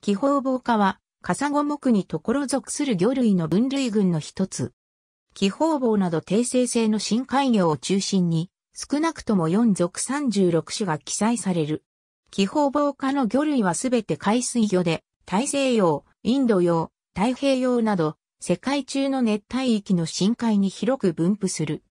気泡防火は、カサゴ目にところ属する魚類の分類群の一つ。気泡防など定性性の深海魚を中心に、少なくとも4属36種が記載される。気泡防火の魚類はすべて海水魚で、大西洋、インド洋、太平洋など、世界中の熱帯域の深海に広く分布する。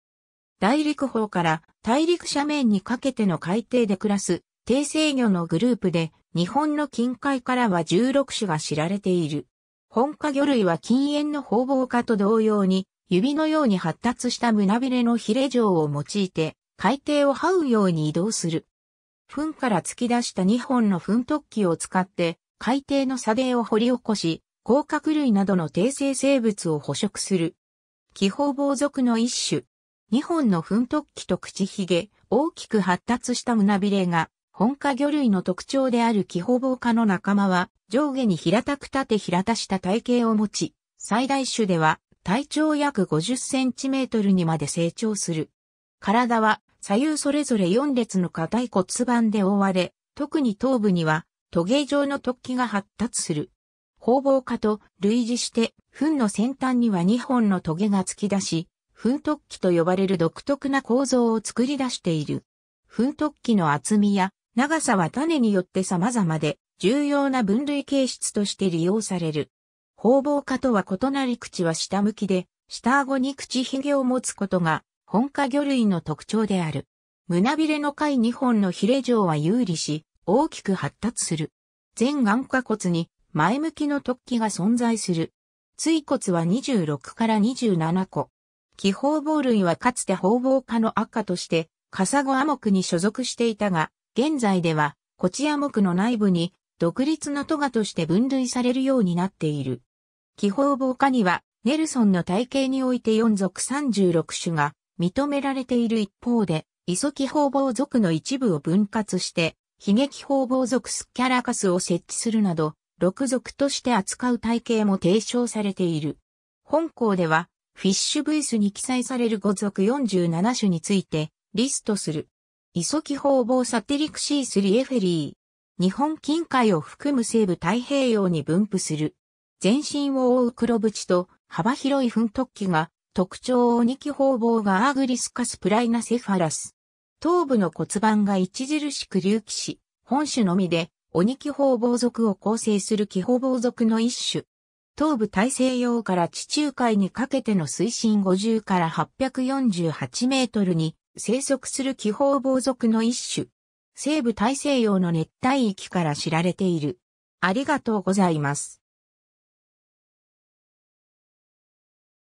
大陸方から大陸斜面にかけての海底で暮らす低制魚のグループで、日本の近海からは16種が知られている。本科魚類は禁煙の方々化と同様に、指のように発達した胸びれのヒレ状を用いて、海底を這うように移動する。糞から突き出した2本の糞突起を使って、海底の砂泥を掘り起こし、甲殻類などの低生生物を捕食する。気泡棒属の一種。2本の糞突起と口ひげ、大きく発達した胸びれが本科魚類の特徴である気ホボウ科の仲間は、上下に平たく立て平たした体型を持ち、最大種では体長約50センチメートルにまで成長する。体は左右それぞれ4列の硬い骨盤で覆われ、特に頭部にはトゲ状の突起が発達する。方々化と類似して、糞の先端には2本のトゲが突き出し、糞突起と呼ばれる独特な構造を作り出している。糞突起の厚みや長さは種によって様々で、重要な分類形質として利用される。方々科とは異なり口は下向きで、下顎に口ひげを持つことが、本科魚類の特徴である。胸びれの貝2本のヒレ状は有利し、大きく発達する。前眼下骨に前向きの突起が存在する。椎骨は26から27個。気泡棒類はかつて方々科の赤として、カサゴア目に所属していたが、現在では、コチら木の内部に独立のトガとして分類されるようになっている。気泡防火には、ネルソンの体系において4属36種が認められている一方で、イソ気泡防属の一部を分割して、悲劇泡防属スキャラカスを設置するなど、6属として扱う体系も提唱されている。本校では、フィッシュブイスに記載される5属47種について、リストする。イソキホウボウサテリクシースリエフェリー。日本近海を含む西部太平洋に分布する。全身を覆う黒縁と幅広い粉突起が特徴オニキホウボウがアグリスカスプライナセファラス。頭部の骨盤が著しく隆起し、本種のみでオニキホウボウ族を構成するキホウボウ族の一種。東部大西洋から地中海にかけての水深50から848メートルに生息する気泡暴族の一種。西部大西洋の熱帯域から知られている。ありがとうございます。